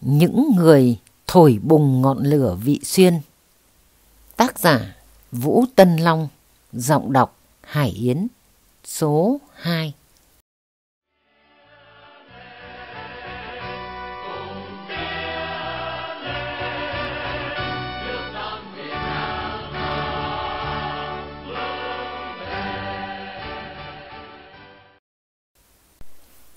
Những người thổi bùng ngọn lửa vị xuyên Tác giả Vũ Tân Long Giọng đọc Hải Yến Số 2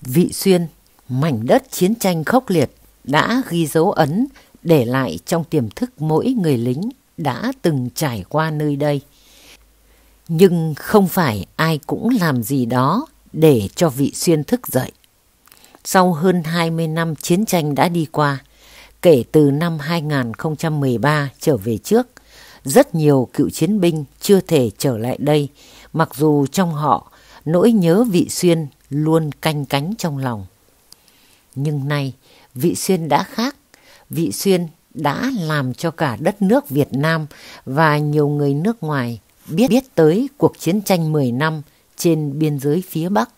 Vị Xuyên, mảnh đất chiến tranh khốc liệt đã ghi dấu ấn để lại trong tiềm thức mỗi người lính đã từng trải qua nơi đây. Nhưng không phải ai cũng làm gì đó để cho vị xuyên thức dậy. Sau hơn 20 năm chiến tranh đã đi qua, kể từ năm 2013 trở về trước, rất nhiều cựu chiến binh chưa thể trở lại đây, mặc dù trong họ nỗi nhớ vị xuyên luôn canh cánh trong lòng. Nhưng nay, vị xuyên đã khác vị xuyên đã làm cho cả đất nước Việt Nam và nhiều người nước ngoài biết biết tới cuộc chiến tranh mười năm trên biên giới phía Bắc.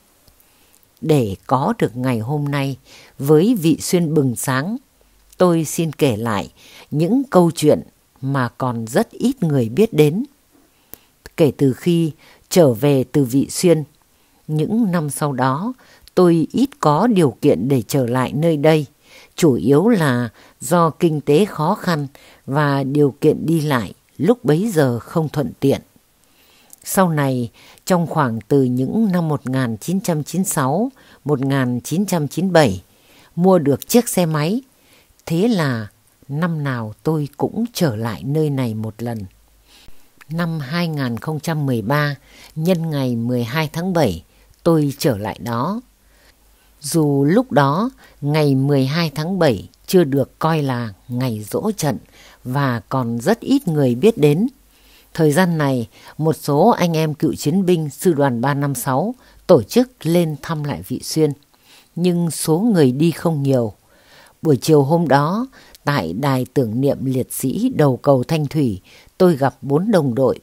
Để có được ngày hôm nay với vị xuyên bừng sáng, tôi xin kể lại những câu chuyện mà còn rất ít người biết đến. Kể từ khi trở về từ vị xuyên, những năm sau đó tôi ít có điều kiện để trở lại nơi đây chủ yếu là do kinh tế khó khăn và điều kiện đi lại lúc bấy giờ không thuận tiện. Sau này, trong khoảng từ những năm 1996-1997, mua được chiếc xe máy. Thế là năm nào tôi cũng trở lại nơi này một lần. Năm 2013, nhân ngày 12 tháng 7, tôi trở lại đó. Dù lúc đó ngày 12 tháng 7 chưa được coi là ngày dỗ trận và còn rất ít người biết đến. Thời gian này, một số anh em cựu chiến binh sư đoàn 356 tổ chức lên thăm lại Vị Xuyên, nhưng số người đi không nhiều. Buổi chiều hôm đó, tại đài tưởng niệm liệt sĩ đầu cầu Thanh Thủy, tôi gặp bốn đồng đội.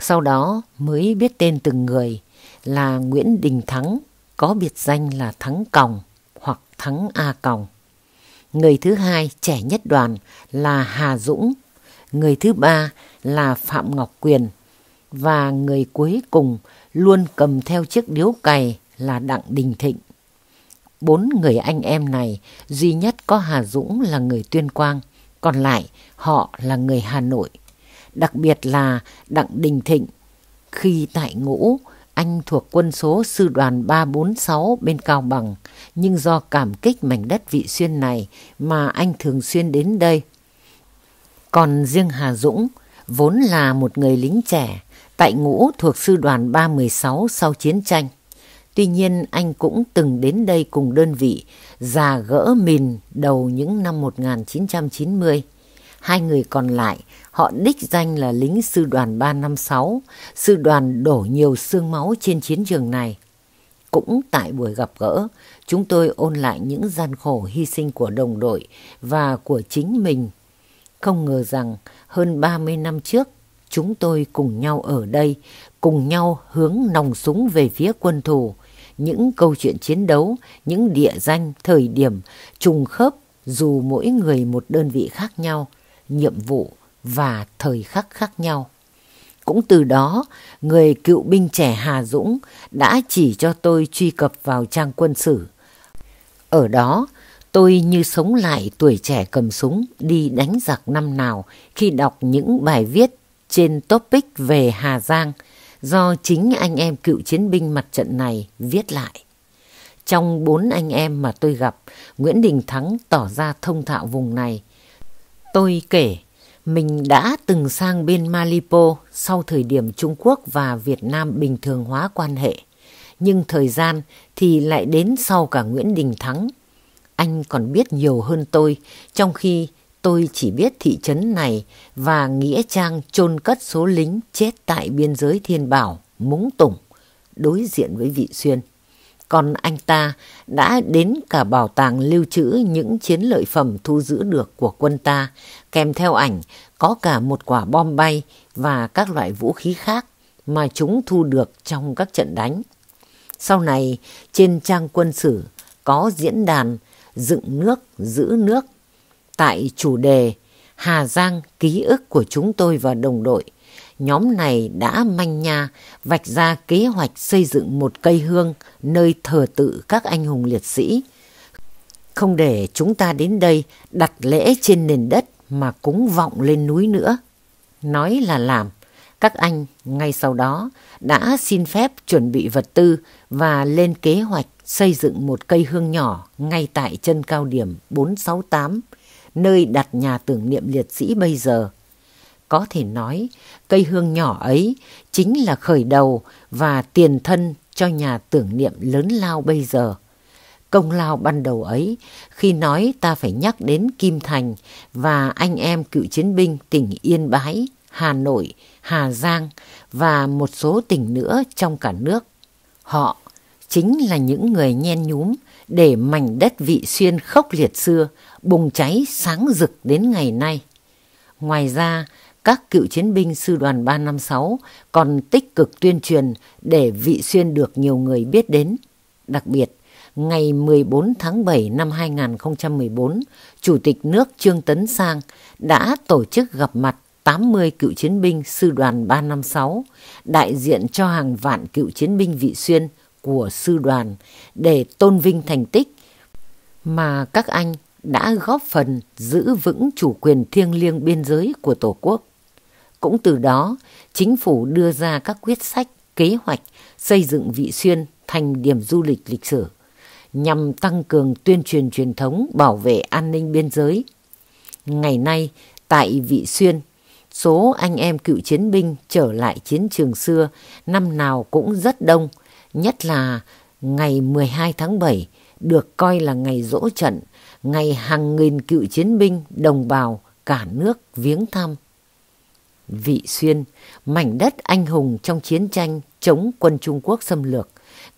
Sau đó mới biết tên từng người là Nguyễn Đình Thắng, có biệt danh là Thắng Còng hoặc Thắng A Còng. Người thứ hai trẻ nhất đoàn là Hà Dũng, người thứ ba là Phạm Ngọc Quyền và người cuối cùng luôn cầm theo chiếc điếu cày là Đặng Đình Thịnh. Bốn người anh em này duy nhất có Hà Dũng là người tuyên quang, còn lại họ là người Hà Nội. Đặc biệt là Đặng Đình Thịnh khi tại ngũ anh thuộc quân số sư đoàn 346 bên Cao Bằng, nhưng do cảm kích mảnh đất vị xuyên này mà anh thường xuyên đến đây. Còn riêng Hà Dũng, vốn là một người lính trẻ, tại ngũ thuộc sư đoàn 316 sau chiến tranh. Tuy nhiên anh cũng từng đến đây cùng đơn vị già gỡ mìn đầu những năm 1990. Hai người còn lại, họ đích danh là lính sư đoàn 356, sư đoàn đổ nhiều xương máu trên chiến trường này. Cũng tại buổi gặp gỡ, chúng tôi ôn lại những gian khổ hy sinh của đồng đội và của chính mình. Không ngờ rằng hơn 30 năm trước, chúng tôi cùng nhau ở đây, cùng nhau hướng nòng súng về phía quân thù. Những câu chuyện chiến đấu, những địa danh, thời điểm, trùng khớp dù mỗi người một đơn vị khác nhau, nhiệm vụ và thời khắc khác nhau. Cũng từ đó, người cựu binh trẻ Hà Dũng đã chỉ cho tôi truy cập vào trang quân sử. Ở đó, tôi như sống lại tuổi trẻ cầm súng đi đánh giặc năm nào khi đọc những bài viết trên topic về Hà Giang do chính anh em cựu chiến binh mặt trận này viết lại. Trong bốn anh em mà tôi gặp, Nguyễn Đình Thắng tỏ ra thông thạo vùng này Tôi kể, mình đã từng sang bên Malipo sau thời điểm Trung Quốc và Việt Nam bình thường hóa quan hệ. Nhưng thời gian thì lại đến sau cả Nguyễn Đình Thắng. Anh còn biết nhiều hơn tôi, trong khi tôi chỉ biết thị trấn này và Nghĩa Trang chôn cất số lính chết tại biên giới Thiên Bảo, Múng Tùng đối diện với Vị Xuyên còn anh ta đã đến cả bảo tàng lưu trữ những chiến lợi phẩm thu giữ được của quân ta, kèm theo ảnh có cả một quả bom bay và các loại vũ khí khác mà chúng thu được trong các trận đánh. Sau này, trên trang quân sử có diễn đàn dựng nước, giữ nước. Tại chủ đề Hà Giang ký ức của chúng tôi và đồng đội nhóm này đã manh nha vạch ra kế hoạch xây dựng một cây hương nơi thờ tự các anh hùng liệt sĩ. Không để chúng ta đến đây đặt lễ trên nền đất mà cúng vọng lên núi nữa. Nói là làm, các anh ngay sau đó đã xin phép chuẩn bị vật tư và lên kế hoạch xây dựng một cây hương nhỏ ngay tại chân cao điểm 468, nơi đặt nhà tưởng niệm liệt sĩ bây giờ có thể nói, cây hương nhỏ ấy chính là khởi đầu và tiền thân cho nhà tưởng niệm lớn lao bây giờ. Công lao ban đầu ấy, khi nói ta phải nhắc đến Kim Thành và anh em cựu chiến binh tỉnh Yên Bái, Hà Nội, Hà Giang và một số tỉnh nữa trong cả nước. Họ chính là những người nhen nhúm để mảnh đất vị xuyên khốc liệt xưa bùng cháy sáng rực đến ngày nay. Ngoài ra, các cựu chiến binh sư đoàn 356 còn tích cực tuyên truyền để Vị Xuyên được nhiều người biết đến. Đặc biệt, ngày 14 tháng 7 năm 2014, Chủ tịch nước Trương Tấn Sang đã tổ chức gặp mặt 80 cựu chiến binh sư đoàn 356, đại diện cho hàng vạn cựu chiến binh Vị Xuyên của sư đoàn để tôn vinh thành tích mà các anh đã góp phần giữ vững chủ quyền thiêng liêng biên giới của Tổ quốc. Cũng từ đó, chính phủ đưa ra các quyết sách, kế hoạch xây dựng Vị Xuyên thành điểm du lịch lịch sử nhằm tăng cường tuyên truyền truyền thống bảo vệ an ninh biên giới. Ngày nay, tại Vị Xuyên, số anh em cựu chiến binh trở lại chiến trường xưa năm nào cũng rất đông, nhất là ngày 12 tháng 7 được coi là ngày dỗ trận, ngày hàng nghìn cựu chiến binh đồng bào cả nước viếng thăm. Vị Xuyên, mảnh đất anh hùng trong chiến tranh chống quân Trung Quốc xâm lược,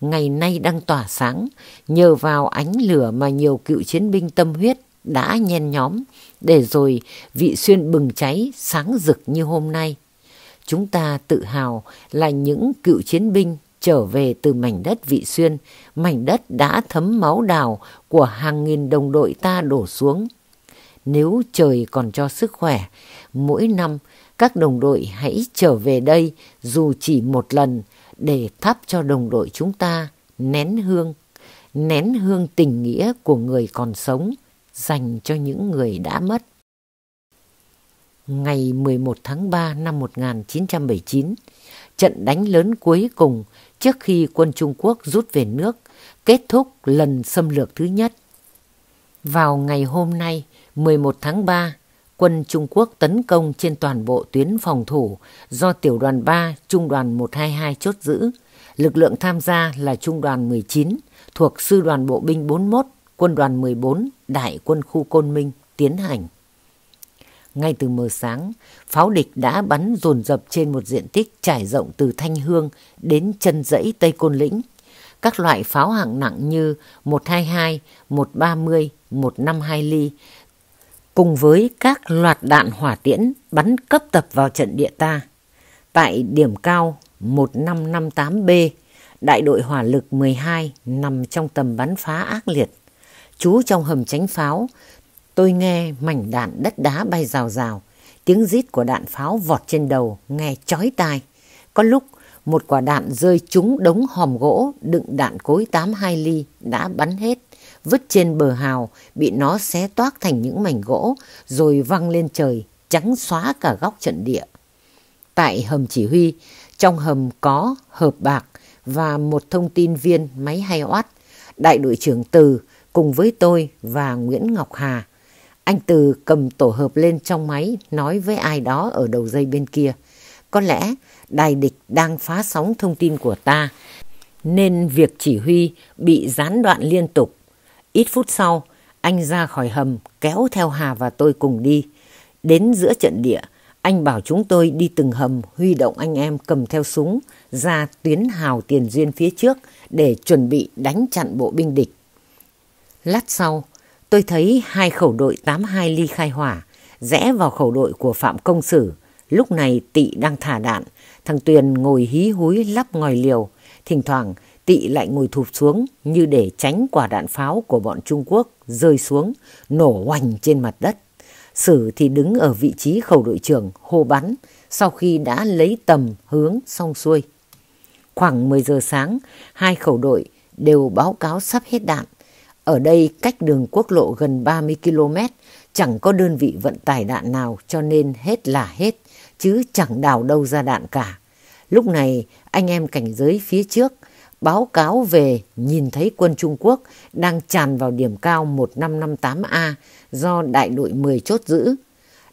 ngày nay đang tỏa sáng nhờ vào ánh lửa mà nhiều cựu chiến binh tâm huyết đã nhen nhóm, để rồi Vị Xuyên bừng cháy sáng rực như hôm nay. Chúng ta tự hào là những cựu chiến binh trở về từ mảnh đất Vị Xuyên, mảnh đất đã thấm máu đào của hàng nghìn đồng đội ta đổ xuống. Nếu trời còn cho sức khỏe, mỗi năm các đồng đội hãy trở về đây dù chỉ một lần để thắp cho đồng đội chúng ta nén hương, nén hương tình nghĩa của người còn sống dành cho những người đã mất. Ngày 11 tháng 3 năm 1979, trận đánh lớn cuối cùng trước khi quân Trung Quốc rút về nước kết thúc lần xâm lược thứ nhất. Vào ngày hôm nay, 11 tháng 3 quân Trung Quốc tấn công trên toàn bộ tuyến phòng thủ do Tiểu đoàn 3, Trung đoàn 122 chốt giữ. Lực lượng tham gia là Trung đoàn 19 thuộc Sư đoàn Bộ binh 41, Quân đoàn 14, Đại quân khu Côn Minh tiến hành. Ngay từ mờ sáng, pháo địch đã bắn dồn dập trên một diện tích trải rộng từ Thanh Hương đến chân dãy Tây Côn Lĩnh. Các loại pháo hạng nặng như 122, 130, 152 ly cùng với các loạt đạn hỏa tiễn bắn cấp tập vào trận địa ta. Tại điểm cao 1558B, đại đội hỏa lực 12 nằm trong tầm bắn phá ác liệt. Chú trong hầm tránh pháo, tôi nghe mảnh đạn đất đá bay rào rào, tiếng rít của đạn pháo vọt trên đầu, nghe chói tai. Có lúc một quả đạn rơi trúng đống hòm gỗ đựng đạn cối 82 ly đã bắn hết vứt trên bờ hào bị nó xé toác thành những mảnh gỗ rồi văng lên trời trắng xóa cả góc trận địa. Tại hầm chỉ huy, trong hầm có hợp bạc và một thông tin viên máy hay oát, đại đội trưởng Từ cùng với tôi và Nguyễn Ngọc Hà. Anh Từ cầm tổ hợp lên trong máy nói với ai đó ở đầu dây bên kia. Có lẽ đài địch đang phá sóng thông tin của ta nên việc chỉ huy bị gián đoạn liên tục Ít phút sau, anh ra khỏi hầm, kéo theo Hà và tôi cùng đi. Đến giữa trận địa, anh bảo chúng tôi đi từng hầm, huy động anh em cầm theo súng, ra tuyến hào tiền duyên phía trước để chuẩn bị đánh chặn bộ binh địch. Lát sau, tôi thấy hai khẩu đội 82 ly khai hỏa, rẽ vào khẩu đội của Phạm Công Sử. Lúc này tị đang thả đạn, thằng Tuyền ngồi hí húi lắp ngòi liều. Thỉnh thoảng, Tị lại ngồi thụp xuống như để tránh quả đạn pháo của bọn Trung Quốc rơi xuống, nổ hoành trên mặt đất. Sử thì đứng ở vị trí khẩu đội trưởng hô bắn sau khi đã lấy tầm hướng xong xuôi. Khoảng 10 giờ sáng, hai khẩu đội đều báo cáo sắp hết đạn. Ở đây cách đường quốc lộ gần 30 km, chẳng có đơn vị vận tải đạn nào cho nên hết là hết, chứ chẳng đào đâu ra đạn cả. Lúc này, anh em cảnh giới phía trước báo cáo về nhìn thấy quân Trung Quốc đang tràn vào điểm cao 1558A do đại đội 10 chốt giữ.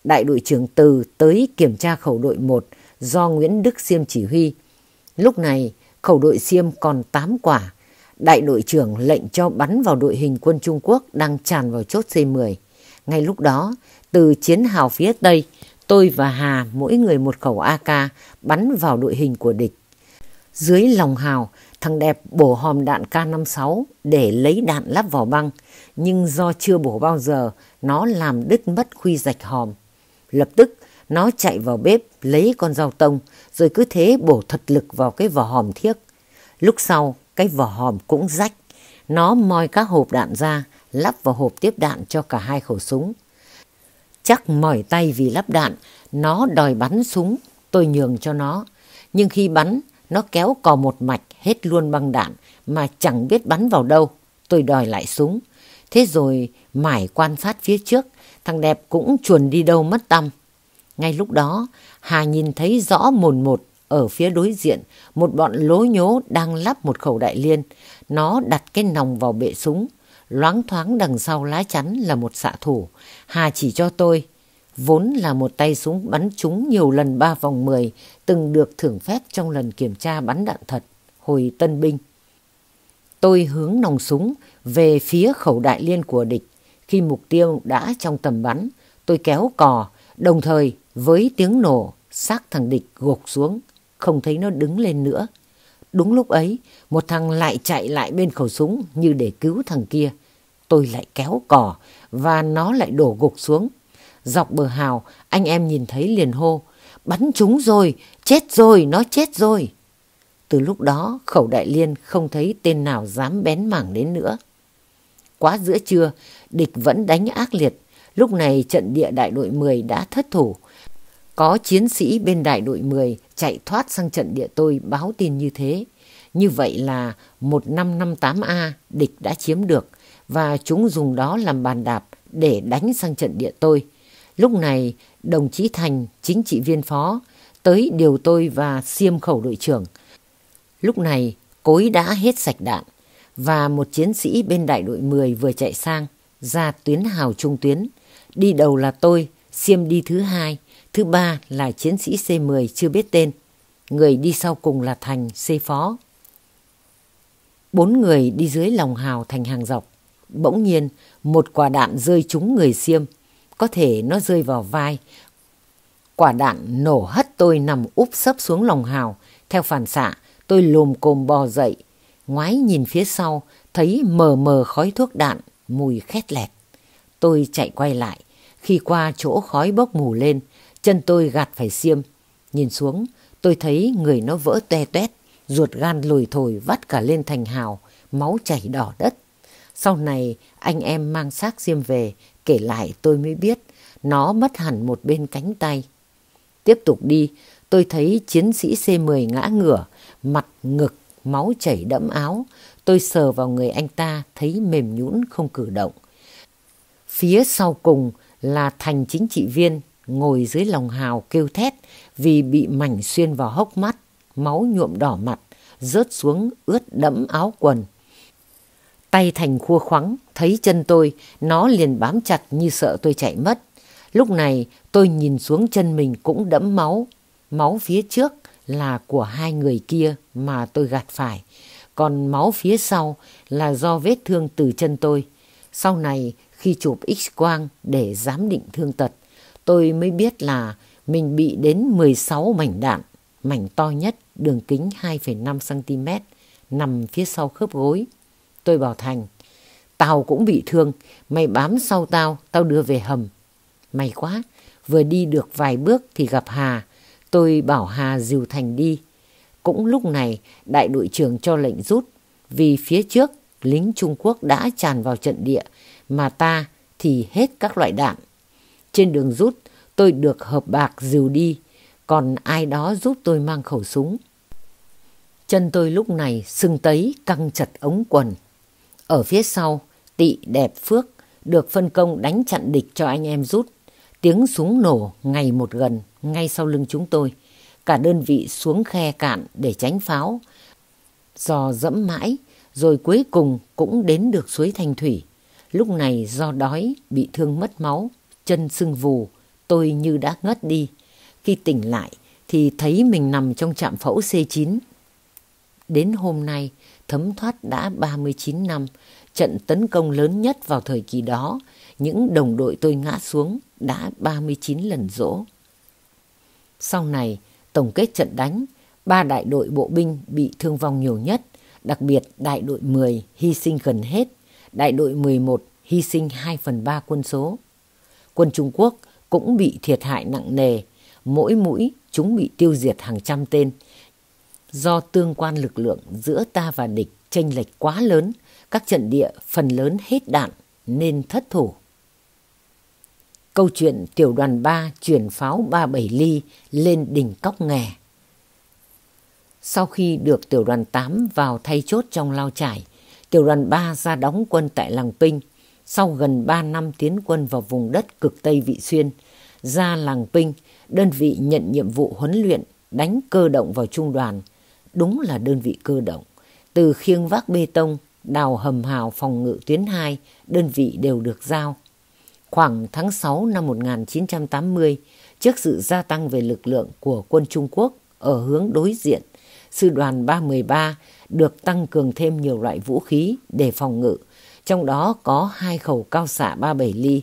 Đại đội trưởng Từ tới kiểm tra khẩu đội 1 do Nguyễn Đức Siêm chỉ huy. Lúc này, khẩu đội Siêm còn 8 quả. Đại đội trưởng lệnh cho bắn vào đội hình quân Trung Quốc đang tràn vào chốt C-10. Ngay lúc đó, từ chiến hào phía Tây, tôi và Hà mỗi người một khẩu AK bắn vào đội hình của địch. Dưới lòng hào, Thằng đẹp bổ hòm đạn K56 để lấy đạn lắp vào băng, nhưng do chưa bổ bao giờ, nó làm đứt mất khuy rạch hòm. Lập tức, nó chạy vào bếp lấy con dao tông, rồi cứ thế bổ thật lực vào cái vỏ hòm thiếc. Lúc sau, cái vỏ hòm cũng rách. Nó moi các hộp đạn ra, lắp vào hộp tiếp đạn cho cả hai khẩu súng. Chắc mỏi tay vì lắp đạn, nó đòi bắn súng, tôi nhường cho nó. Nhưng khi bắn, nó kéo cò một mạch hết luôn băng đạn mà chẳng biết bắn vào đâu. Tôi đòi lại súng. Thế rồi mải quan sát phía trước, thằng đẹp cũng chuồn đi đâu mất tâm. Ngay lúc đó, Hà nhìn thấy rõ mồn một ở phía đối diện, một bọn lố nhố đang lắp một khẩu đại liên. Nó đặt cái nòng vào bệ súng. Loáng thoáng đằng sau lá chắn là một xạ thủ. Hà chỉ cho tôi, vốn là một tay súng bắn trúng nhiều lần ba vòng 10, từng được thưởng phép trong lần kiểm tra bắn đạn thật hồi tân binh. Tôi hướng nòng súng về phía khẩu đại liên của địch. Khi mục tiêu đã trong tầm bắn, tôi kéo cò, đồng thời với tiếng nổ, xác thằng địch gục xuống, không thấy nó đứng lên nữa. Đúng lúc ấy, một thằng lại chạy lại bên khẩu súng như để cứu thằng kia. Tôi lại kéo cò và nó lại đổ gục xuống Dọc bờ hào, anh em nhìn thấy liền hô. Bắn chúng rồi, chết rồi, nó chết rồi. Từ lúc đó, khẩu đại liên không thấy tên nào dám bén mảng đến nữa. Quá giữa trưa, địch vẫn đánh ác liệt. Lúc này trận địa đại đội 10 đã thất thủ. Có chiến sĩ bên đại đội 10 chạy thoát sang trận địa tôi báo tin như thế. Như vậy là 1558A địch đã chiếm được và chúng dùng đó làm bàn đạp để đánh sang trận địa tôi. Lúc này, đồng chí Thành, chính trị viên phó, tới điều tôi và xiêm khẩu đội trưởng. Lúc này, cối đã hết sạch đạn, và một chiến sĩ bên đại đội 10 vừa chạy sang, ra tuyến hào trung tuyến. Đi đầu là tôi, xiêm đi thứ hai, thứ ba là chiến sĩ C10 chưa biết tên. Người đi sau cùng là Thành, C phó. Bốn người đi dưới lòng hào thành hàng dọc. Bỗng nhiên, một quả đạn rơi trúng người xiêm có thể nó rơi vào vai. Quả đạn nổ hất tôi nằm úp sấp xuống lòng hào. Theo phản xạ, tôi lồm cồm bò dậy. Ngoái nhìn phía sau, thấy mờ mờ khói thuốc đạn, mùi khét lẹt. Tôi chạy quay lại. Khi qua chỗ khói bốc mù lên, chân tôi gạt phải xiêm. Nhìn xuống, tôi thấy người nó vỡ toe toét, ruột gan lồi thổi vắt cả lên thành hào, máu chảy đỏ đất. Sau này, anh em mang xác xiêm về Kể lại tôi mới biết, nó mất hẳn một bên cánh tay. Tiếp tục đi, tôi thấy chiến sĩ C-10 ngã ngửa, mặt ngực, máu chảy đẫm áo. Tôi sờ vào người anh ta, thấy mềm nhũn không cử động. Phía sau cùng là thành chính trị viên, ngồi dưới lòng hào kêu thét vì bị mảnh xuyên vào hốc mắt, máu nhuộm đỏ mặt, rớt xuống ướt đẫm áo quần. Tay thành khua khoắng, Thấy chân tôi, nó liền bám chặt như sợ tôi chạy mất. Lúc này tôi nhìn xuống chân mình cũng đẫm máu. Máu phía trước là của hai người kia mà tôi gạt phải. Còn máu phía sau là do vết thương từ chân tôi. Sau này khi chụp x-quang để giám định thương tật, tôi mới biết là mình bị đến 16 mảnh đạn. Mảnh to nhất đường kính 2,5cm nằm phía sau khớp gối. Tôi bảo Thành, Tao cũng bị thương, mày bám sau tao, tao đưa về hầm. May quá, vừa đi được vài bước thì gặp Hà. Tôi bảo Hà dìu Thành đi. Cũng lúc này, đại đội trưởng cho lệnh rút. Vì phía trước, lính Trung Quốc đã tràn vào trận địa, mà ta thì hết các loại đạn. Trên đường rút, tôi được hợp bạc dìu đi, còn ai đó giúp tôi mang khẩu súng. Chân tôi lúc này sưng tấy căng chặt ống quần. Ở phía sau, tị đẹp phước được phân công đánh chặn địch cho anh em rút. Tiếng súng nổ ngày một gần ngay sau lưng chúng tôi. Cả đơn vị xuống khe cạn để tránh pháo. do dẫm mãi, rồi cuối cùng cũng đến được suối Thanh Thủy. Lúc này do đói, bị thương mất máu, chân sưng vù, tôi như đã ngất đi. Khi tỉnh lại thì thấy mình nằm trong trạm phẫu C9 Đến hôm nay, thấm thoát đã 39 năm, trận tấn công lớn nhất vào thời kỳ đó, những đồng đội tôi ngã xuống đã 39 lần rỗ. Sau này, tổng kết trận đánh, ba đại đội bộ binh bị thương vong nhiều nhất, đặc biệt đại đội 10 hy sinh gần hết, đại đội 11 hy sinh 2 phần 3 quân số. Quân Trung Quốc cũng bị thiệt hại nặng nề, mỗi mũi chúng bị tiêu diệt hàng trăm tên, do tương quan lực lượng giữa ta và địch chênh lệch quá lớn, các trận địa phần lớn hết đạn nên thất thủ. Câu chuyện tiểu đoàn 3 chuyển pháo 37 ly lên đỉnh Cóc Nghè. Sau khi được tiểu đoàn 8 vào thay chốt trong lao trải, tiểu đoàn 3 ra đóng quân tại làng Pinh. Sau gần 3 năm tiến quân vào vùng đất cực Tây Vị Xuyên, ra làng Pinh, đơn vị nhận nhiệm vụ huấn luyện đánh cơ động vào trung đoàn – đúng là đơn vị cơ động. Từ khiêng vác bê tông, đào hầm hào phòng ngự tuyến 2, đơn vị đều được giao. Khoảng tháng 6 năm 1980, trước sự gia tăng về lực lượng của quân Trung Quốc ở hướng đối diện, sư đoàn 313 được tăng cường thêm nhiều loại vũ khí để phòng ngự, trong đó có hai khẩu cao xạ 37 ly.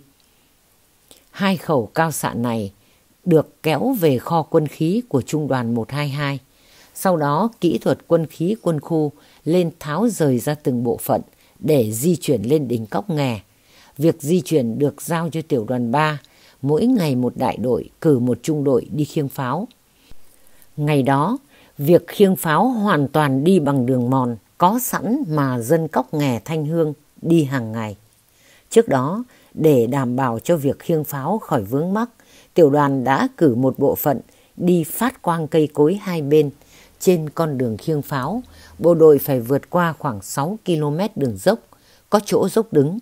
Hai khẩu cao xạ này được kéo về kho quân khí của Trung đoàn 122 sau đó, kỹ thuật quân khí quân khu lên tháo rời ra từng bộ phận để di chuyển lên đỉnh Cóc Nghè. Việc di chuyển được giao cho tiểu đoàn 3, mỗi ngày một đại đội cử một trung đội đi khiêng pháo. Ngày đó, việc khiêng pháo hoàn toàn đi bằng đường mòn có sẵn mà dân Cóc Nghè Thanh Hương đi hàng ngày. Trước đó, để đảm bảo cho việc khiêng pháo khỏi vướng mắc, tiểu đoàn đã cử một bộ phận đi phát quang cây cối hai bên trên con đường khiêng pháo, bộ đội phải vượt qua khoảng 6 km đường dốc, có chỗ dốc đứng.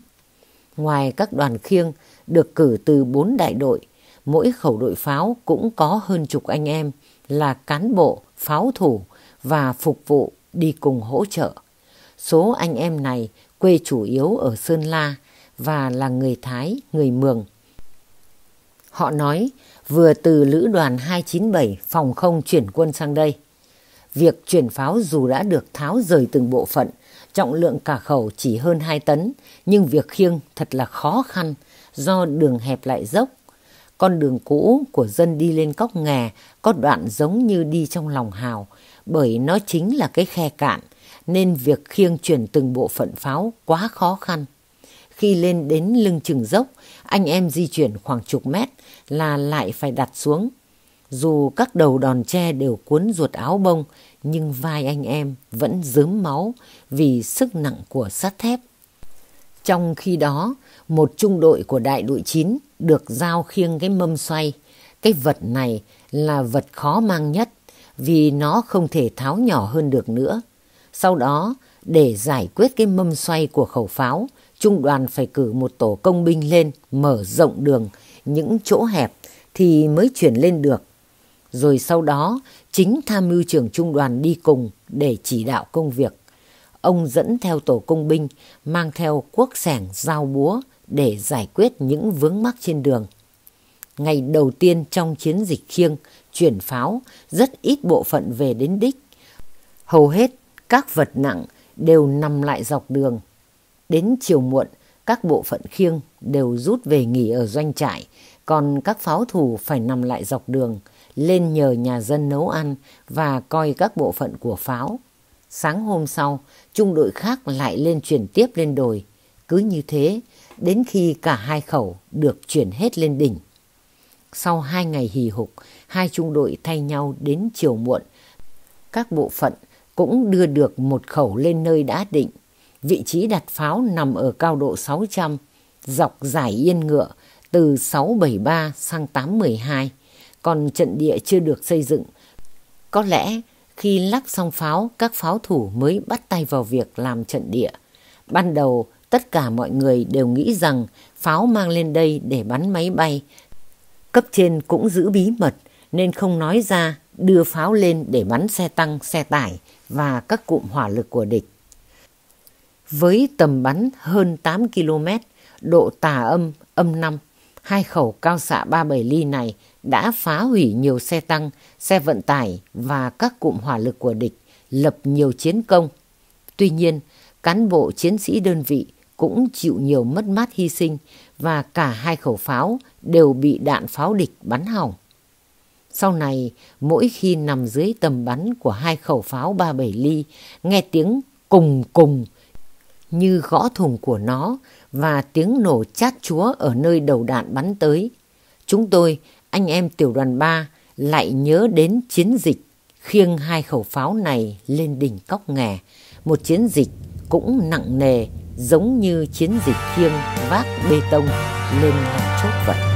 Ngoài các đoàn khiêng được cử từ 4 đại đội, mỗi khẩu đội pháo cũng có hơn chục anh em là cán bộ, pháo thủ và phục vụ đi cùng hỗ trợ. Số anh em này quê chủ yếu ở Sơn La và là người Thái, người Mường. Họ nói vừa từ lữ đoàn 297 phòng không chuyển quân sang đây. Việc chuyển pháo dù đã được tháo rời từng bộ phận, trọng lượng cả khẩu chỉ hơn 2 tấn, nhưng việc khiêng thật là khó khăn do đường hẹp lại dốc. Con đường cũ của dân đi lên cóc nghè có đoạn giống như đi trong lòng hào, bởi nó chính là cái khe cạn, nên việc khiêng chuyển từng bộ phận pháo quá khó khăn. Khi lên đến lưng chừng dốc, anh em di chuyển khoảng chục mét là lại phải đặt xuống dù các đầu đòn tre đều cuốn ruột áo bông, nhưng vai anh em vẫn dớm máu vì sức nặng của sắt thép. Trong khi đó, một trung đội của đại đội chín được giao khiêng cái mâm xoay. Cái vật này là vật khó mang nhất vì nó không thể tháo nhỏ hơn được nữa. Sau đó, để giải quyết cái mâm xoay của khẩu pháo, trung đoàn phải cử một tổ công binh lên mở rộng đường những chỗ hẹp thì mới chuyển lên được rồi sau đó chính tham mưu trưởng trung đoàn đi cùng để chỉ đạo công việc. Ông dẫn theo tổ công binh, mang theo cuốc sẻng, dao búa để giải quyết những vướng mắc trên đường. Ngày đầu tiên trong chiến dịch khiêng, chuyển pháo, rất ít bộ phận về đến đích. Hầu hết các vật nặng đều nằm lại dọc đường. Đến chiều muộn, các bộ phận khiêng đều rút về nghỉ ở doanh trại, còn các pháo thủ phải nằm lại dọc đường – lên nhờ nhà dân nấu ăn và coi các bộ phận của pháo. Sáng hôm sau, trung đội khác lại lên chuyển tiếp lên đồi. Cứ như thế, đến khi cả hai khẩu được chuyển hết lên đỉnh. Sau hai ngày hì hục, hai trung đội thay nhau đến chiều muộn. Các bộ phận cũng đưa được một khẩu lên nơi đã định. Vị trí đặt pháo nằm ở cao độ 600, dọc dải yên ngựa từ 673 sang 812 còn trận địa chưa được xây dựng. Có lẽ khi lắc xong pháo, các pháo thủ mới bắt tay vào việc làm trận địa. Ban đầu, tất cả mọi người đều nghĩ rằng pháo mang lên đây để bắn máy bay. Cấp trên cũng giữ bí mật nên không nói ra đưa pháo lên để bắn xe tăng, xe tải và các cụm hỏa lực của địch. Với tầm bắn hơn 8 km, độ tà âm âm 5, hai khẩu cao xạ 37 ly này đã phá hủy nhiều xe tăng, xe vận tải và các cụm hỏa lực của địch, lập nhiều chiến công. Tuy nhiên, cán bộ chiến sĩ đơn vị cũng chịu nhiều mất mát hy sinh và cả hai khẩu pháo đều bị đạn pháo địch bắn hỏng. Sau này, mỗi khi nằm dưới tầm bắn của hai khẩu pháo 37 ly, nghe tiếng cùng cùng như gõ thùng của nó và tiếng nổ chát chúa ở nơi đầu đạn bắn tới. Chúng tôi anh em tiểu đoàn 3 lại nhớ đến chiến dịch khiêng hai khẩu pháo này lên đỉnh Cóc Nghè, một chiến dịch cũng nặng nề giống như chiến dịch khiêng vác bê tông lên ngọn chốt vậy.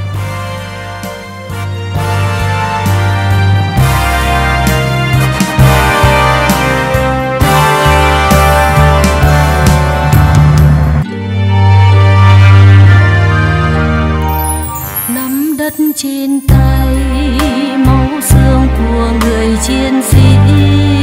trên tay máu xương của người chiến sĩ